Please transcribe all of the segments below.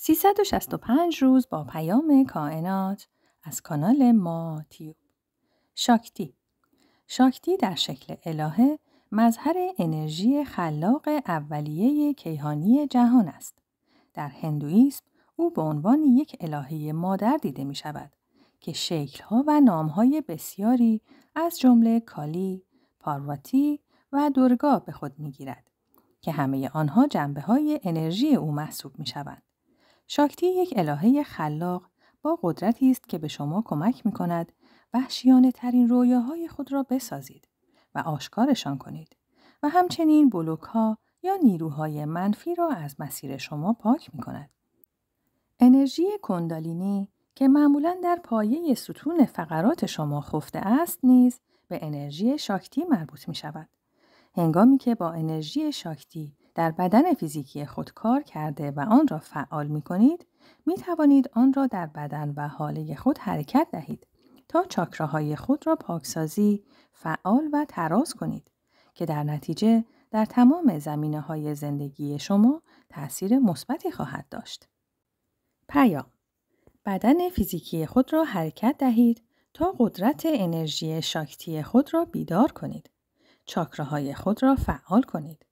365 روز با پیام کائنات از کانال ما تیوب شاکتی شاکتی در شکل الهه مظهر انرژی خلاق اولیه کیهانی جهان است. در هندویسم او به عنوان یک الهه مادر دیده می شود که شکلها و نامهای بسیاری از جمله کالی، پارواتی و دورگا به خود می گیرد که همه آنها جنبه های انرژی او محسوب می شود. شاکتی یک الهه خلاق با قدرتی است که به شما کمک می کند وحشیانه ترین رویاهای خود را بسازید و آشکارشان کنید و همچنین بلوک ها یا نیروهای منفی را از مسیر شما پاک می کند. انرژی کندالینی که معمولا در پایه ستون فقرات شما خفته است نیز به انرژی شاکتی مربوط می شود. هنگامی که با انرژی شاکتی در بدن فیزیکی خود کار کرده و آن را فعال می کنید، می توانید آن را در بدن و حاله خود حرکت دهید تا چاکراهای خود را پاکسازی، فعال و تراز کنید که در نتیجه در تمام زمینه های زندگی شما تأثیر مثبتی خواهد داشت. پیا بدن فیزیکی خود را حرکت دهید تا قدرت انرژی شاکتی خود را بیدار کنید. چاکراهای خود را فعال کنید.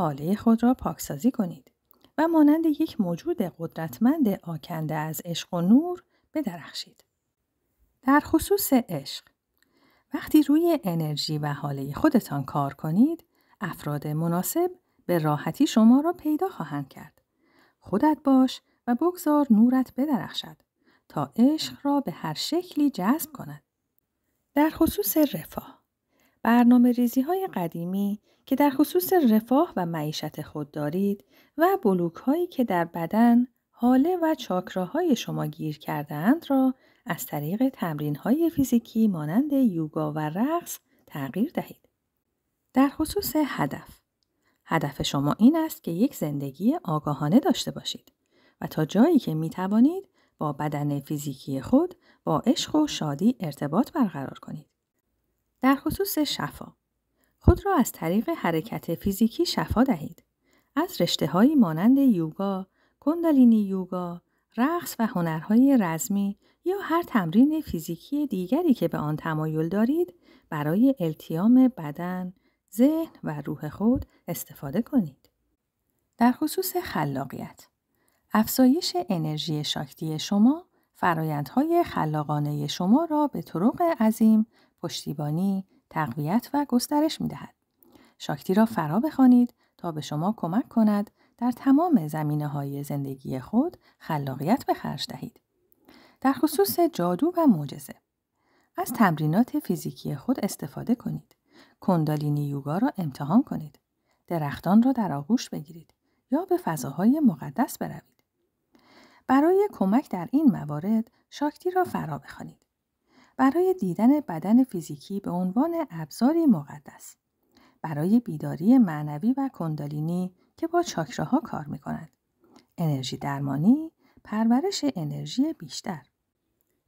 حاله خود را پاکسازی کنید و مانند یک موجود قدرتمند آکنده از عشق و نور بدرخشید. در خصوص عشق وقتی روی انرژی و حاله خودتان کار کنید افراد مناسب به راحتی شما را پیدا خواهند کرد. خودت باش و بگذار نورت بدرخشد تا عشق را به هر شکلی جذب کند. در خصوص رفاه برنامه ریزی های قدیمی که در خصوص رفاه و معیشت خود دارید و بلوک هایی که در بدن، حاله و چاکراهای شما گیر اند را از طریق تمرین های فیزیکی مانند یوگا و رقص تغییر دهید. در خصوص هدف هدف شما این است که یک زندگی آگاهانه داشته باشید و تا جایی که می توانید با بدن فیزیکی خود با عشق و شادی ارتباط برقرار کنید. در خصوص شفا خود را از طریق حرکت فیزیکی شفا دهید. از رشته های مانند یوگا، کندالینی یوگا، رقص و هنرهای رزمی یا هر تمرین فیزیکی دیگری که به آن تمایل دارید برای التیام بدن، ذهن و روح خود استفاده کنید. در خصوص خلاقیت افزایش انرژی شاکتی شما فرایندهای خلاقانه شما را به طرق عظیم پشتیبانی، تقویت و گسترش می دهد. شاکتی را فرا بخوانید تا به شما کمک کند در تمام زمینه های زندگی خود خلاقیت به خرج دهید. در خصوص جادو و معجزه از تمرینات فیزیکی خود استفاده کنید. کندالینی یوگا را امتحان کنید. درختان را در آغوش بگیرید یا به فضاهای مقدس بروید. برای کمک در این موارد شاکتی را فرا بخوانید. برای دیدن بدن فیزیکی به عنوان ابزاری مقدس برای بیداری معنوی و کندالینی که با چاکراها کار می کند. انرژی درمانی، پرورش انرژی بیشتر.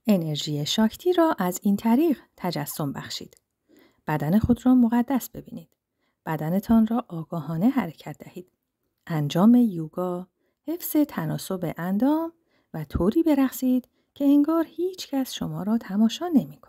انرژی شاکتی را از این طریق تجسم بخشید. بدن خود را مقدس ببینید. بدنتان را آگاهانه حرکت دهید. انجام یوگا، حفظ تناسب اندام و طوری برخصید که انگار هیچ کس شما را تماشا نمی